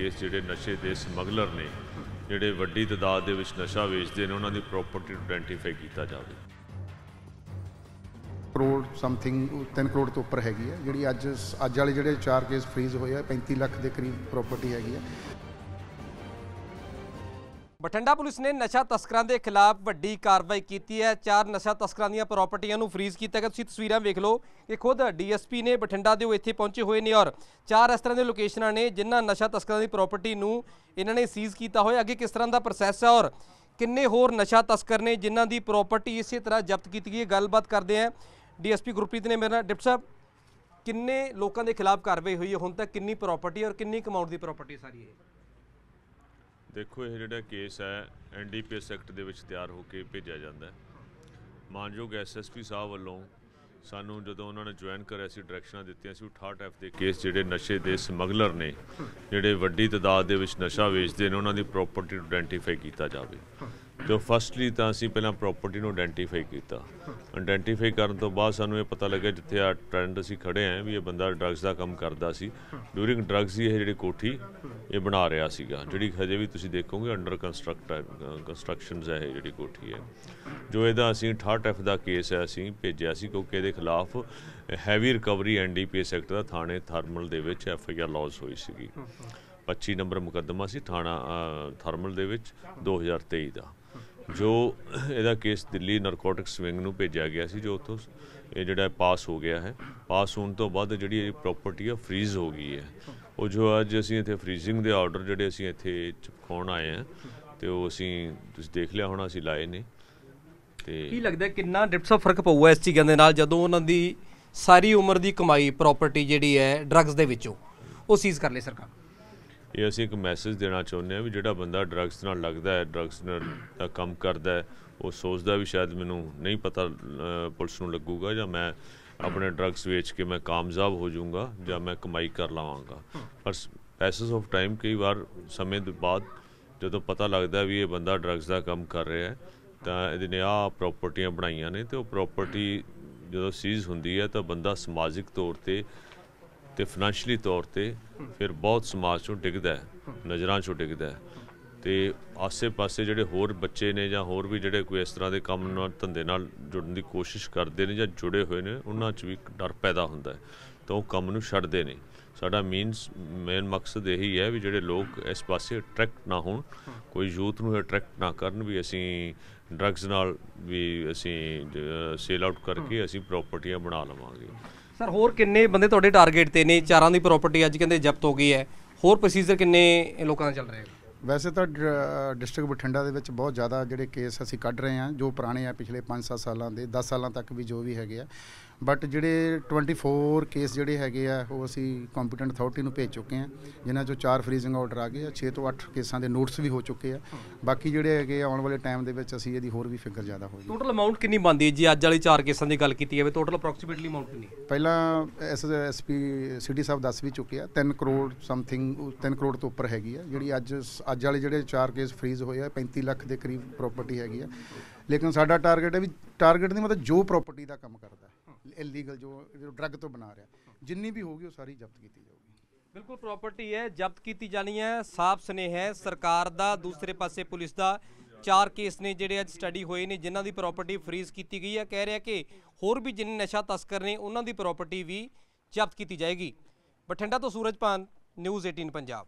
case ਜਿਹੜੇ ਨਸ਼ੇ ਦੇ ਸਮਗਲਰ ਨੇ ਜਿਹੜੇ ਵੱਡੀ ਤਦਾਦ ਦੇ ਵਿੱਚ ਨਸ਼ਾ ਵੇਚਦੇ ਨੇ ਉਹਨਾਂ ਦੀ ਪ੍ਰਾਪਰਟੀ ਨੂੰ ਆਇਡੈਂਟੀਫਾਈ ਕੀਤਾ ਜਾਵੇ ਕਰੋੜ ਸਮਥਿੰਗ 3 ਕਰੋੜ ਤੋਂ ਉੱਪਰ ਹੈਗੀ ਹੈ ਜਿਹੜੀ ਅੱਜ ਅੱਜ ਵਾਲੇ ਜਿਹੜੇ ਚਾਰ ਕੇਸ ਫ੍ਰੀਜ਼ ਹੋਏ ਆ 35 ਲੱਖ ਦੇ ਕਰੀਬ ਪ੍ਰਾਪਰਟੀ ਹੈਗੀ ਹੈ ਬਠਿੰਡਾ ਪੁਲਿਸ ਨੇ ਨਸ਼ਾ ਤਸਕਰਾਂ ਦੇ ਖਿਲਾਫ ਵੱਡੀ ਕਾਰਵਾਈ ਕੀਤੀ ਹੈ ਚਾਰ ਨਸ਼ਾ ਤਸਕਰਾਂ ਦੀਆਂ ਪ੍ਰਾਪਰਟੀਆਂ ਨੂੰ ਫ੍ਰੀਜ਼ ਕੀਤਾ ਗਿਆ ਤੁਸੀਂ ਤਸਵੀਰਾਂ ਵੇਖ ਲਓ ਕਿ ਖੁਦ ਡੀਐਸਪੀ ਨੇ ਬਠਿੰਡਾ ਦੇ ਉਹ ਇੱਥੇ ਪਹੁੰਚੇ ਹੋਏ ਨੇ ਔਰ ਚਾਰ ਇਸ ਤਰ੍ਹਾਂ ਦੇ ਲੋਕੇਸ਼ਨਾਂ ਨੇ ਜਿਨ੍ਹਾਂ ਨਸ਼ਾ ਤਸਕਰਾਂ ਦੀ ਪ੍ਰਾਪਰਟੀ ਨੂੰ ਇਹਨਾਂ ਨੇ ਸੀਜ਼ ਕੀਤਾ ਹੋਇਆ ਅੱਗੇ ਕਿਸ ਤਰ੍ਹਾਂ ਦਾ ਪ੍ਰੋਸੈਸ ਹੈ ਔਰ ਕਿੰਨੇ ਹੋਰ ਨਸ਼ਾ ਤਸਕਰ ਨੇ ਜਿਨ੍ਹਾਂ ਦੀ ਪ੍ਰਾਪਰਟੀ ਇਸੇ ਤਰ੍ਹਾਂ ਜ਼ਬਤ ਕੀਤੀ ਗਈ ਗੱਲਬਾਤ ਕਰਦੇ ਆਂ ਡੀਐਸਪੀ ਗੁਰਪ੍ਰੀਤ ਨੇ ਮੇਰੇ ਨਾਲ ਡਿਪਟੀ ਸਾਹਿਬ ਕਿੰਨੇ ਲੋਕਾਂ ਦੇ ਖਿਲਾਫ ਕਾਰਵਾਈ ਹੋਈ ਹੈ ਹੁਣ ਤੱਕ ਕਿੰਨੀ ਪ੍ਰਾਪਰਟੀ ਔਰ ਕਿੰਨੀ ਕਮਾਉਂਟ ਦੀ ਪ੍ਰਾਪਰਟੀ ਸਾਰੀ ਹੈ ਦੇਖੋ ਇਹ ਜਿਹੜਾ ਕੇਸ ਹੈ ਐਨਡੀਪੀਐਸ ਐਕਟ ਦੇ ਵਿੱਚ ਤਿਆਰ ਹੋ ਕੇ ਭੇਜਿਆ ਜਾਂਦਾ ਹੈ ਮਾਨਯੋਗ ਐਸਐਸਪੀ ਸਾਹਿਬ ਵੱਲੋਂ ਸਾਨੂੰ ਜਦੋਂ ਉਹਨਾਂ ਨੇ ਜੁਆਇਨ ਕਰਿਆ ਸੀ ਡਾਇਰੈਕਸ਼ਨਾਂ ਦਿੱਤੀਆਂ ਸੀ 68 ਐਫ ਦੇ ਕੇਸ ਜਿਹੜੇ ਨਸ਼ੇ ਦੇ ਸਮਗਲਰ ਨੇ ਜਿਹੜੇ ਵੱਡੀ ਤਦਾਦ ਦੇ ਵਿੱਚ ਨਸ਼ਾ ਵੇਚਦੇ ਨੇ ਉਹਨਾਂ ਦੀ ਪ੍ਰਾਪਰਟੀ ਆਈਡੈਂਟੀਫਾਈ ਕੀਤਾ ਜਾਵੇ ਤੇ ਫਸਟਲੀ ਤਾਂ ਅਸੀਂ ਪਹਿਲਾਂ ਪ੍ਰਾਪਰਟੀ ਨੂੰ ਆਇਡੈਂਟੀਫਾਈ ਕੀਤਾ ਆਇਡੈਂਟੀਫਾਈ ਕਰਨ ਤੋਂ ਬਾਅਦ ਸਾਨੂੰ ਇਹ ਪਤਾ ਲੱਗਿਆ ਜਿੱਥੇ ਆ ਟ੍ਰੈਂਡ ਅਸੀਂ ਖੜੇ ਆਂ ਵੀ ਇਹ ਬੰਦਾ ਡਰੱਗਸ ਦਾ ਕੰਮ ਕਰਦਾ ਸੀ ਡੂਰਿੰਗ ਡਰੱਗਸ ਹੀ ਇਹ ਜਿਹੜੀ ਕੋਠੀ ਇਹ ਬਣਾ ਰਿਹਾ ਸੀਗਾ ਜਿਹੜੀ ਹਜੇ ਵੀ ਤੁਸੀਂ ਦੇਖੋਗੇ ਅੰਡਰ ਕੰਸਟਰਕਟ ਕੰਸਟਰਕਸ਼ਨਸ ਹੈ ਇਹ ਜਿਹੜੀ ਕੋਠੀ ਹੈ ਜੋ ਇਹਦਾ ਅਸੀਂ 68F ਦਾ ਕੇਸ ਹੈ ਅਸੀਂ ਭੇਜਿਆ ਸੀ ਕਿਉਂਕਿ ਇਹਦੇ ਖਿਲਾਫ ਹੈਵੀ ਰਿਕਵਰੀ ਐਨਡੀਪੀ ਸੈਕਟਰ ਦਾ ਥਾਣੇ ਥਰਮਲ ਦੇ ਵਿੱਚ ਐਫਆਈਆਰ ਲੌਜ ਹੋਈ ਸੀਗੀ 25 ਨੰਬਰ ਮੁਕੱਦਮਾ ਸੀ ਥਾਣਾ ਥਰਮਲ ਦੇ ਵਿੱਚ 2023 ਦਾ ਜੋ ਇਹਦਾ ਕੇਸ ਦਿੱਲੀ ਨਰਕੋਟਿਕਸ ਵਿੰਗ ਨੂੰ ਭੇਜਿਆ ਗਿਆ ਸੀ ਜੋ ਉਥੋਂ ਇਹ ਜਿਹੜਾ ਪਾਸ ਹੋ ਗਿਆ ਹੈ ਪਾਸ ਹੋਣ ਤੋਂ ਬਾਅਦ ਜਿਹੜੀ ਇਹ ਪ੍ਰਾਪਰਟੀ ਆ ਫ੍ਰੀਜ਼ ਹੋ ਗਈ ਹੈ ਉਹ ਜੋ ਅੱਜ ਅਸੀਂ ਇੱਥੇ ਫ੍ਰੀਜ਼ਿੰਗ ਦੇ ਆਰਡਰ ਜਿਹੜੇ ਅਸੀਂ ਇੱਥੇ ਚਪਕਾਉਣ ਆਏ ਆ ਤੇ ਉਹ ਅਸੀਂ ਤੁਸੀਂ ਦੇਖ ਲਿਆ ਹੋਣਾ ਅਸੀਂ ਲਾਏ ਨੇ ਤੇ ਕੀ ਲੱਗਦਾ ਕਿੰਨਾ ਡਿਪਟਸ ਆਫ ਫਰਕ ਪਊਗਾ ਇਸ ਚੀਜ਼ਾਂ ਦੇ ਨਾਲ ਜਦੋਂ ਉਹਨਾਂ ਦੀ ਸਾਰੀ ਉਮਰ ਦੀ ਕਮਾਈ ਪ੍ਰਾਪਰਟੀ ਜਿਹੜੀ ਹੈ ਡਰੱਗਸ ਦੇ ਵਿੱਚੋਂ ਉਹ ਸੀਜ਼ ਕਰ ਲੈ ਸਰਕਾਰ ਇਹ ਅਸੀਂ ਇੱਕ ਮੈਸੇਜ ਦੇਣਾ ਚਾਹੁੰਦੇ ਆ ਵੀ ਜਿਹੜਾ ਬੰਦਾ ਡਰੱਗਸ ਨਾਲ ਲੱਗਦਾ ਹੈ ਡਰੱਗਸ ਨਾਲ ਦਾ ਕੰਮ ਕਰਦਾ ਹੈ ਉਹ ਸੋਚਦਾ ਵੀ ਸ਼ਾਇਦ ਮੈਨੂੰ ਨਹੀਂ ਪਤਾ ਪੁਲਿਸ ਨੂੰ ਲੱਗੂਗਾ ਜਾਂ ਮੈਂ ਆਪਣੇ ਡਰੱਗਸ ਵੇਚ ਕੇ ਮੈਂ ਕਾਮਯਾਬ ਹੋ ਜਾਊਂਗਾ ਜਾਂ ਮੈਂ ਕਮਾਈ ਕਰ ਲਵਾਂਗਾ ਪਰ ਪੈਸਸ ਆਫ ਟਾਈਮ ਕਈ ਵਾਰ ਸਮੇਂ ਦੇ ਬਾਅਦ ਜਦੋਂ ਪਤਾ ਲੱਗਦਾ ਵੀ ਇਹ ਬੰਦਾ ਡਰੱਗਸ ਦਾ ਕੰਮ ਕਰ ਰਿਹਾ ਹੈ ਤਾਂ ਇਹਦੇ ਆ ਪ੍ਰਾਪਰਟੀਆਂ ਬਣਾਈਆਂ ਨੇ ਤੇ ਉਹ ਪ੍ਰਾਪਰਟੀ ਜਦੋਂ ਸੀਜ਼ ਹੁੰਦੀ ਹੈ ਤਾਂ ਬੰਦਾ ਸਮਾਜਿਕ ਤੌਰ ਤੇ ਤੇ ਫਾਈਨੈਂਸ਼ਲੀ ਤੌਰ ਤੇ ਫਿਰ ਬਹੁਤ ਸਮਾਜ ਚੋਂ ਡਿੱਗਦਾ ਹੈ ਨਜ਼ਰਾਂ ਚੋਂ ਡਿੱਗਦਾ ਹੈ ਤੇ ਆਸੇ-ਪਾਸੇ ਜਿਹੜੇ ਹੋਰ ਬੱਚੇ ਨੇ ਜਾਂ ਹੋਰ ਵੀ ਜਿਹੜੇ ਕੋਈ ਇਸ ਤਰ੍ਹਾਂ ਦੇ ਕੰਮ ਨਾਲ ਧੰਦੇ ਨਾਲ ਜੁੜਨ ਦੀ ਕੋਸ਼ਿਸ਼ ਕਰਦੇ ਨੇ ਜਾਂ ਜੁੜੇ ਹੋਏ ਨੇ ਉਹਨਾਂ 'ਚ ਵੀ ਡਰ ਪੈਦਾ ਹੁੰਦਾ ਹੈ ਤਾਂ ਉਹ ਕੰਮ ਨੂੰ ਛੱਡਦੇ ਨੇ ਸਾਡਾ ਮੀਨਸ ਮੇਨ ਮਕਸਦ ਇਹੀ ਹੈ ਵੀ ਜਿਹੜੇ ਲੋਕ ਇਸ ਪਾਸੇ ਅਟਰੈਕਟ ਨਾ ਹੋਣ ਕੋਈ ਯੂਥ ਨੂੰ ਅਟਰੈਕਟ ਨਾ ਕਰਨ ਵੀ ਅਸੀਂ ਡਰੱਗਸ ਨਾਲ ਵੀ ਅਸੀਂ ਸੇਲ ਆਊਟ ਕਰਕੇ ਅਸੀਂ ਪ੍ਰਾਪਰਟੀਆਂ ਬਣਾ ਲਵਾਂਗੇ ਸਰ ਹੋਰ ਕਿੰਨੇ ਬੰਦੇ ਤੁਹਾਡੇ ਟਾਰਗੇਟ ਤੇ ਨੇ ਚਾਰਾਂ ਦੀ ਪ੍ਰਾਪਰਟੀ ਅੱਜ ਕਹਿੰਦੇ ਜ਼ਬਤ ਹੋ ਗਈ ਹੈ ਹੋਰ ਪ੍ਰੋਸੀਜਰ ਕਿੰਨੇ ਲੋਕਾਂ ਦਾ ਚੱਲ ਰਿਹਾ ਹੈ ਵੈਸੇ ਤਾਂ ਡਿਸਟ੍ਰਿਕਟ ਬਠਿੰਡਾ ਦੇ ਵਿੱਚ ਬਹੁਤ ਜ਼ਿਆਦਾ ਜਿਹੜੇ ਕੇਸ ਅਸੀਂ ਕੱਢ ਰਹੇ ਹਾਂ ਜੋ ਪੁਰਾਣੇ ਆ ਪਿਛਲੇ 5-7 ਸਾਲਾਂ ਦੇ 10 ਸਾਲਾਂ ਤੱਕ ਵੀ ਜੋ ਵੀ ਹੈਗੇ ਆ ਬਟ ਜਿਹੜੇ 24 ਕੇਸ ਜਿਹੜੇ ਹੈਗੇ ਆ ਉਹ ਅਸੀਂ ਕੰਪੀਟੈਂਟ ਅਥਾਰਟੀ ਨੂੰ ਭੇਜ ਚੁੱਕੇ ਆ ਜਿਨ੍ਹਾਂ ਚੋਂ ਚਾਰ ਫ੍ਰੀਜ਼ਿੰਗ ਆਰਡਰ ਆ ਗਏ ਆ 6 ਤੋਂ 8 ਕੇਸਾਂ ਦੇ ਨੋਟਸ ਵੀ ਹੋ ਚੁੱਕੇ ਆ ਬਾਕੀ ਜਿਹੜੇ ਹੈਗੇ ਆਉਣ ਵਾਲੇ ਟਾਈਮ ਦੇ ਵਿੱਚ ਅਸੀਂ ਇਹਦੀ ਹੋਰ ਵੀ ਫਿਕਰ ਜ਼ਿਆਦਾ ਹੋਏਗੀ ਟੋਟਲ ਅਮਾਉਂਟ ਕਿੰਨੀ ਬਣਦੀ ਹੈ ਜੀ ਅੱਜ ਵਾਲੇ ਚਾਰ ਕੇਸਾਂ ਦੀ ਗੱਲ ਕੀਤੀ ਜਾਵੇ ਟੋਟਲ ਅਪਰੋਕਸੀਮੇਟਲੀ ਅਮਾਉਂਟ ਕਿੰਨੀ ਪਹਿਲਾਂ ਐਸਐਸਪੀ ਸਿਟੀ ਸਾਹਿਬ ਦੱਸ ਵੀ ਚੁੱਕੇ ਆ 3 ਕਰੋੜ ਸਮਥਿੰਗ 3 ਕਰੋੜ ਤੋਂ ਉੱਪਰ ਹੈਗੀ ਆ ਜਿਹੜੀ ਅੱਜ ਅੱਜ ਵਾਲੇ ਜਿਹੜੇ ਚਾਰ ਕੇਸ ਫ੍ਰੀਜ਼ ਹੋਏ ਆ 35 ਲੱਖ ਦੇ ਕਰੀਬ ਪ੍ਰਾਪਰਟੀ ਹੈਗੀ ਆ ਲੇਕਿਨ ਸਾਡਾ ਟਾਰਗੇਟ ਹੈ ਵੀ ਟਾਰਗੇਟ ਨਹੀਂ ਮਤਲਬ ਜੋ ਪ੍ਰਾਪਰਟੀ ਦਾ ਕੰਮ ਕਰਦਾ ਇਲੀਗਲ ਜੋ ਜੋ ਡਰੱਗ ਤੋਂ ਬਣਾ ਰਿਹਾ ਜਿੰਨੀ ਵੀ ਹੋਗੀ ਉਹ ਸਾਰੀ ਜ਼ਬਤ ਕੀਤੀ ਜਾਊਗੀ ਬਿਲਕੁਲ ਪ੍ਰਾਪਰਟੀ ਹੈ ਜ਼ਬਤ ਕੀਤੀ ਜਾਣੀ ਹੈ ਸਾਫ਼ ਸੁਨੇਹ ਹੈ ਸਰਕਾਰ ਦਾ ਦੂਸਰੇ ਪਾਸੇ ਪੁਲਿਸ ਦਾ ਚਾਰ ਕੇਸ ਨੇ ਜਿਹੜੇ ਅੱਜ ਸਟੱਡੀ ਹੋਏ ਨੇ ਜਿਨ੍ਹਾਂ ਦੀ ਪ੍ਰਾਪਰਟੀ ਫ੍ਰੀਜ਼ ਕੀਤੀ ਗਈ ਹੈ ਕਹਿ ਰਿਹਾ ਕਿ ਹੋਰ ਵੀ ਜਿੰਨੇ ਨਸ਼ਾ ਤਸਕਰ ਨੇ ਉਹਨਾਂ ਦੀ ਪ੍ਰਾਪਰਟੀ ਵੀ ਜ਼ਬਤ ਕੀਤੀ ਜਾਏਗੀ ਬਠਿੰਡਾ ਤੋਂ ਸੂਰਜਪਾਨ ਨਿਊਜ਼ 18 ਪੰਜਾਬ